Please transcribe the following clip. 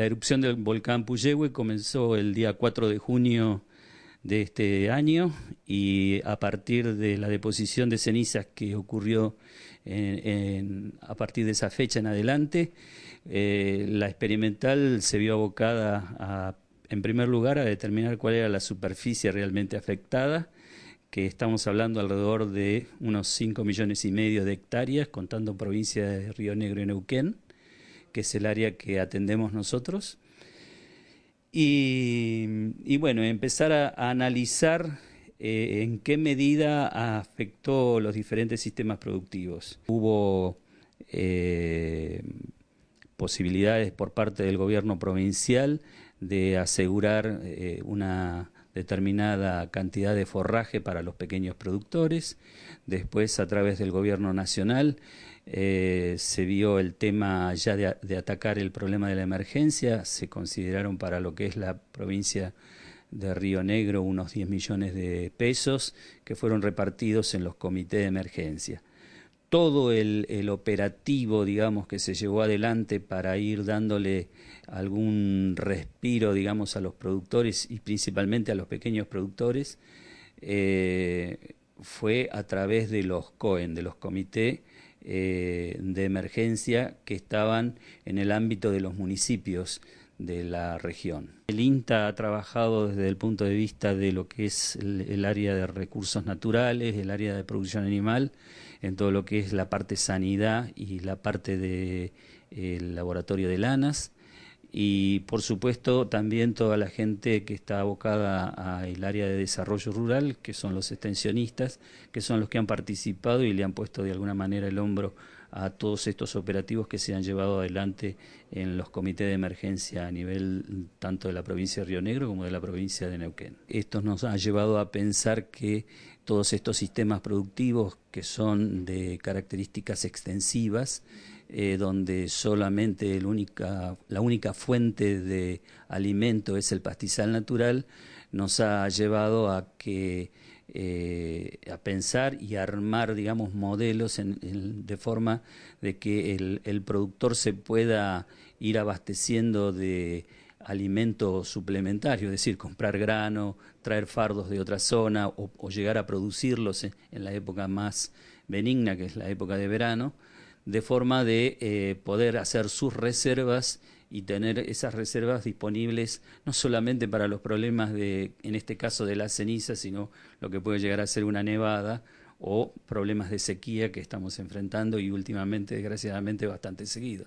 La erupción del volcán Puyehue comenzó el día 4 de junio de este año y a partir de la deposición de cenizas que ocurrió a partir de esa fecha en adelante, eh, la experimental se vio abocada a, en primer lugar, a determinar cuál era la superficie realmente afectada, que estamos hablando alrededor de unos 5 millones y medio de hectáreas, contando provincias de Río Negro y Neuquén que es el área que atendemos nosotros. Y, bueno, empezar a, analizar eh, en qué medida afectó los diferentes sistemas productivos. Hubo eh, posibilidades por parte del gobierno provincial de asegurar eh, una determinada cantidad de forraje para los pequeños productores. Después, a través del gobierno nacional, eh, se vio el tema ya de, de, atacar el problema de la emergencia. Se consideraron para lo que es la provincia de Río Negro unos 10 millones de pesos que fueron repartidos en los comités de emergencia todo el, operativo, digamos, que se llevó adelante para ir dándole algún respiro, digamos, a los productores y principalmente a los pequeños productores, eh, fue a través de los COEN, de los comités eh, de emergencia que estaban en el ámbito de los municipios de la región. El INTA ha trabajado desde el punto de vista de lo que es el, área de recursos naturales, el área de producción animal, en todo lo que es la parte sanidad y la parte del de, eh, laboratorio de lanas. Y por supuesto también toda la gente que está abocada al área de desarrollo rural, que son los extensionistas, que son los que han participado y le han puesto de alguna manera el hombro a todos estos operativos que se han llevado adelante en los comités de emergencia a nivel tanto de la provincia de Río Negro como de la provincia de Neuquén. Esto nos ha llevado a pensar que todos estos sistemas productivos que son de características extensivas, eh, donde solamente la única fuente de alimento es el pastizal natural, nos ha llevado a que eh, a pensar y armar, digamos, modelos de forma de que el, productor se pueda ir abasteciendo de alimento suplementario, es decir, comprar grano, traer fardos de otra zona o, llegar a producirlos en, la época más benigna, que es la época de verano, de forma de eh, poder hacer sus reservas y tener esas reservas disponibles no solamente para los problemas de, en este caso, de la ceniza, sino lo que puede llegar a ser una nevada o problemas de sequía que estamos enfrentando y últimamente, desgraciadamente, bastante seguido.